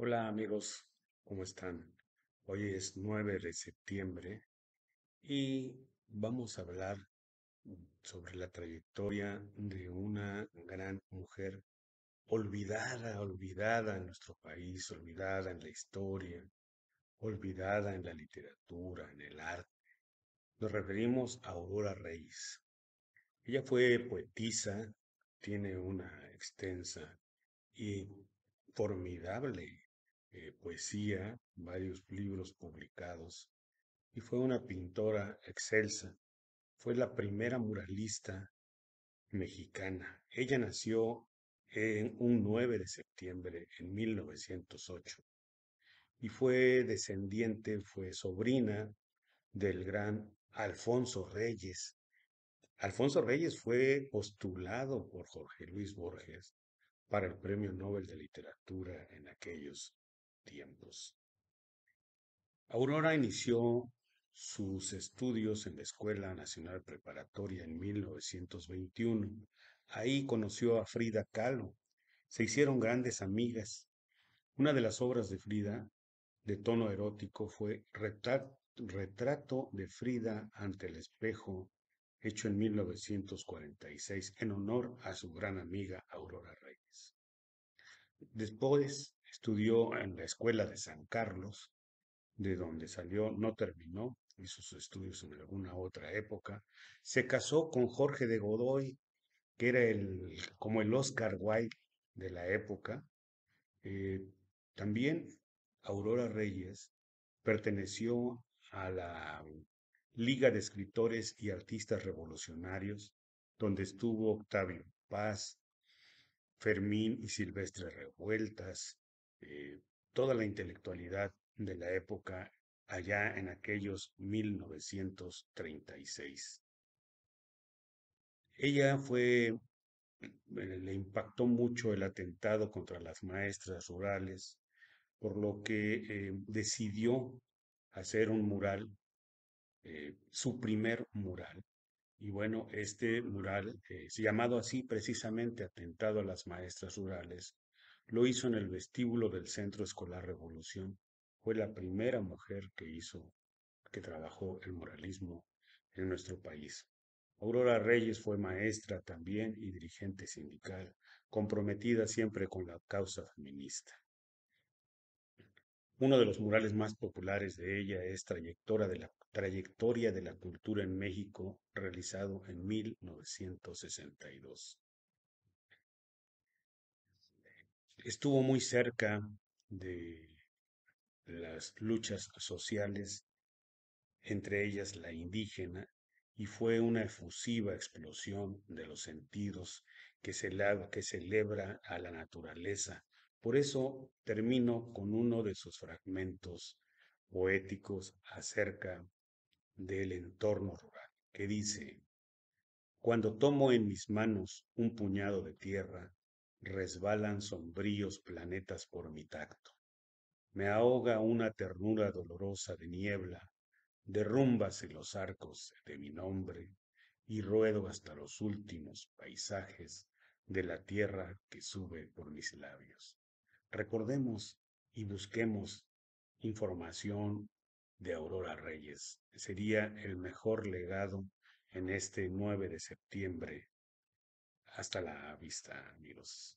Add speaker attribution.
Speaker 1: Hola amigos, ¿cómo están? Hoy es 9 de septiembre y vamos a hablar sobre la trayectoria de una gran mujer olvidada, olvidada en nuestro país, olvidada en la historia, olvidada en la literatura, en el arte. Nos referimos a Aurora Reyes. Ella fue poetisa, tiene una extensa y formidable eh, poesía, varios libros publicados, y fue una pintora excelsa. Fue la primera muralista mexicana. Ella nació en un 9 de septiembre en 1908 y fue descendiente, fue sobrina del gran Alfonso Reyes. Alfonso Reyes fue postulado por Jorge Luis Borges para el Premio Nobel de Literatura en aquellos tiempos. Aurora inició sus estudios en la Escuela Nacional Preparatoria en 1921. Ahí conoció a Frida Kahlo. Se hicieron grandes amigas. Una de las obras de Frida de tono erótico fue Retrato de Frida ante el espejo, hecho en 1946 en honor a su gran amiga Aurora Reyes. Después Estudió en la escuela de San Carlos, de donde salió, no terminó, hizo sus estudios en alguna otra época. Se casó con Jorge de Godoy, que era el, como el Oscar White de la época. Eh, también Aurora Reyes perteneció a la Liga de Escritores y Artistas Revolucionarios, donde estuvo Octavio Paz, Fermín y Silvestre Revueltas, eh, toda la intelectualidad de la época allá en aquellos 1936. Ella fue, eh, le impactó mucho el atentado contra las maestras rurales, por lo que eh, decidió hacer un mural, su primer mural. Y bueno, este mural llamado así precisamente Atentado a las Maestras Rurales, lo hizo en el vestíbulo del Centro Escolar Revolución. Fue la primera mujer que hizo, que trabajó el moralismo en nuestro país. Aurora Reyes fue maestra también y dirigente sindical, comprometida siempre con la causa feminista. Uno de los murales más populares de ella es Trayectoria de la, Trayectoria de la Cultura en México, realizado en 1962. estuvo muy cerca de las luchas sociales, entre ellas la indígena, y fue una efusiva explosión de los sentidos que, celebra, a la naturaleza. Por eso termino con uno de sus fragmentos poéticos acerca del entorno rural, que dice, cuando tomo en mis manos un puñado de tierra, resbalan sombríos planetas por mi tacto. Me ahoga una ternura dolorosa de niebla, derrúmbase los arcos de mi nombre y ruedo hasta los últimos paisajes de la tierra que sube por mis labios. Recordemos y busquemos información de Aurora Reyes. Sería el mejor legado en este 9 de septiembre hasta la vista, amigos.